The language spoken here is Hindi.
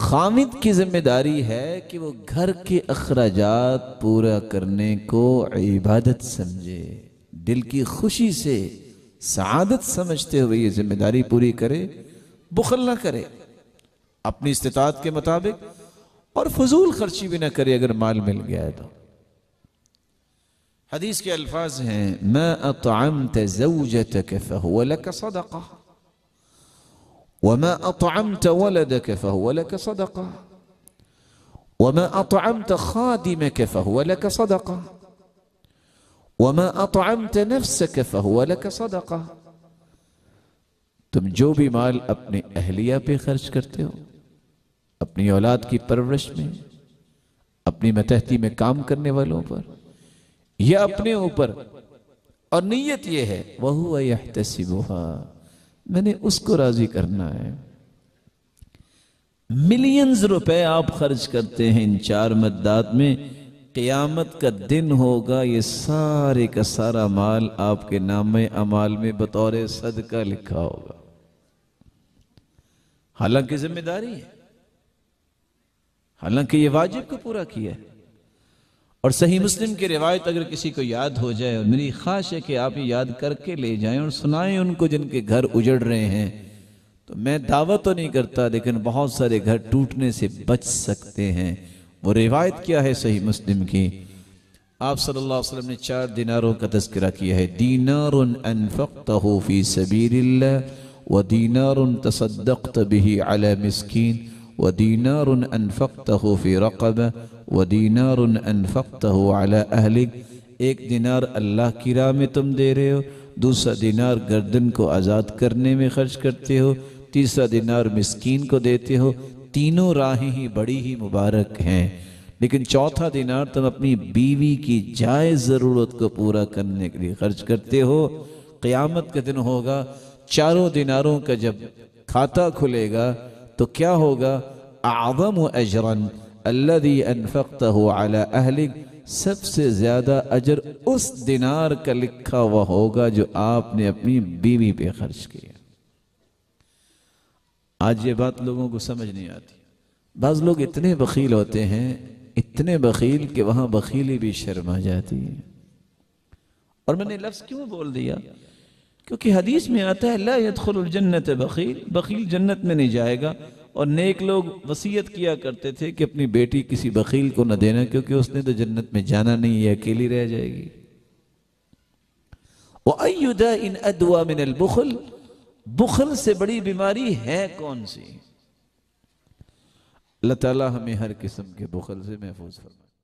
खामिद की जिम्मेदारी है कि वो घर के अखराजात पूरा करने को इबादत समझे दिल की खुशी से सआदत समझते हुए ये जिम्मेदारी पूरी करे बुखल ना करे अपनी इस्तात के मुताबिक और फजूल खर्ची भी ना करे अगर माल मिल गया है तो हदीस के अल्फाज हैं मैं अतम तजत सदका وما أطعمت ولدك فهو لك صدقة وما أطعمت خادمك فهو لك صدقة وما أطعمت نفسك فهو لك صدقة تم جو بھی مال اپنے اہلیہ پہ خرچ کرتے ہو اپنی اولاد کی پرورش میں اپنی متحتی میں کام کرنے والوں پر یا اپنے اوپر اور نیت یہ ہے وَهُوَ يَحْتَسِبُهَا मैंने उसको राजी करना है मिलियंस रुपए आप खर्च करते हैं इन चार मददात में क़यामत का दिन होगा ये सारे का सारा माल आपके नाम अमाल में बतौर सदका लिखा होगा हालांकि जिम्मेदारी है हालांकि ये वाजिब को पूरा किया है और सही मुस्लिम की रिवायत अगर किसी को याद हो जाए और मेरी ख्वाहिश है कि आप ये याद करके ले जाएं और सुनाएं उनको जिनके घर उजड़ रहे हैं तो मैं दावा तो नहीं करता लेकिन बहुत सारे घर टूटने से बच सकते हैं वो रिवायत क्या है सही मुस्लिम की आप सल्लल्लाहु अलैहि वसल्लम ने चार दिनारों का तस्करा किया है दीनार अनफ़ी सबीर व दीनार उन तसदी अला मिसकीन ودينار أنفقته في रकब ودينار दीनार على अहलिक एक दिनार अल्लाह की राह में तुम दे रहे हो दूसरा दिनार गर्दन को आज़ाद करने में खर्च करते हो तीसरा दिनार मिस्कीन को देते हो तीनों राहें ही बड़ी ही मुबारक हैं लेकिन चौथा दिनार तुम अपनी बीवी की जायज़ ज़रूरत को पूरा करने के लिए खर्च करते हो क़यामत का दिन होगा चारों दिनारों का जब खाता खुलेगा तो क्या होगा आदम अजरन अल्लदी अहलिक सबसे ज़्यादा अजर उस दिनार का लिखा हुआ होगा जो आपने अपनी बीवी पे खर्च किया आज ये बात लोगों को समझ नहीं आती बाज़ लोग इतने बकील होते हैं इतने बकील कि वहां बकीली भी शर्मा जाती है और मैंने लफ्ज़ क्यों बोल दिया क्योंकि हदीस में आता है लयतखल जन्नत बकील बकील जन्नत में नहीं जाएगा और नेक लोग वसीयत किया करते थे कि अपनी बेटी किसी बकील को न देना क्योंकि उसने तो जन्नत में जाना नहीं है अकेली रह जाएगी वयुदा इन अदवा मिनल बुखल बुखल से बड़ी बीमारी है कौन सी अल्लाह ताला हमें हर किस्म के बुखल से महफूज फरमाए